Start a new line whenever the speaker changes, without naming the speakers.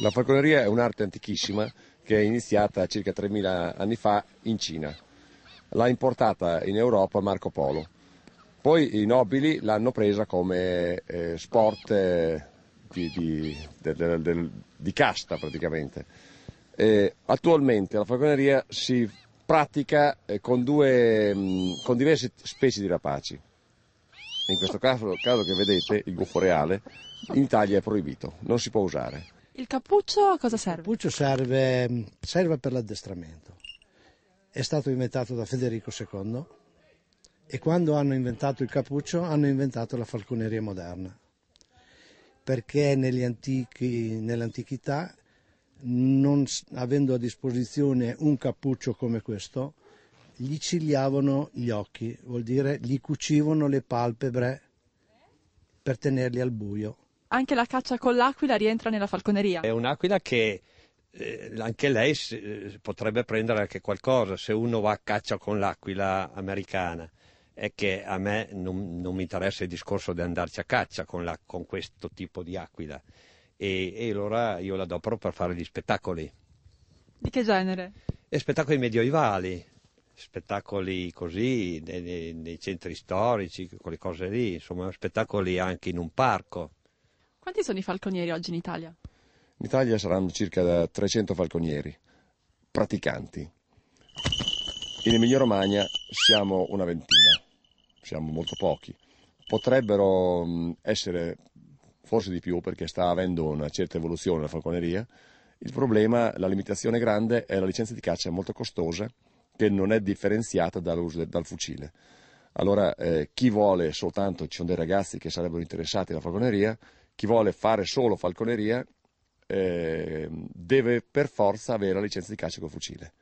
La falconeria è un'arte antichissima che è iniziata circa 3.000 anni fa in Cina. L'ha importata in Europa Marco Polo. Poi i nobili l'hanno presa come eh, sport eh, di, di, del, del, di, casta praticamente. E attualmente la falconeria si pratica eh, con, due, mh, mm, con, diverse specie di rapaci. In questo caso, caso che vedete, il gufo reale, in Italia è proibito, non si può
usare. Il cappuccio a cosa serve? Il cappuccio serve, serve per l'addestramento. È stato inventato da Federico II e quando hanno inventato il cappuccio hanno inventato la falconeria moderna. Perché antichi, nell'antichità, non, avendo a disposizione un cappuccio come questo, gli cigliavano gli occhi, vuol dire gli cucivano le palpebre per tenerli al buio
anche la caccia con l'aquila rientra nella falconeria. È un'aquila che eh, anche lei eh, potrebbe prendere anche qualcosa se uno va a caccia con l'aquila americana. È che a me non, non mi interessa il discorso di andarci a caccia con, la, con questo tipo di aquila. E, e, allora io la do proprio per fare gli spettacoli. Di che genere? E spettacoli medioevali, spettacoli così nei, nei, nei centri storici, quelle cose lì, insomma, spettacoli anche in un parco. Quanti sono i falconieri oggi in Italia?
In Italia saranno circa 300 falconieri praticanti. In Emilia Romagna siamo una ventina, siamo molto pochi. Potrebbero mm, essere forse di più perché sta avendo una certa evoluzione la falconeria. Il problema, la limitazione grande è la licenza di caccia molto costosa che non è differenziata dal, dal fucile. Allora eh, chi vuole soltanto, ci sono dei ragazzi che sarebbero interessati alla falconeria, chi vuole fare solo falconeria
eh, deve per forza avere la licenza di caccia con fucile.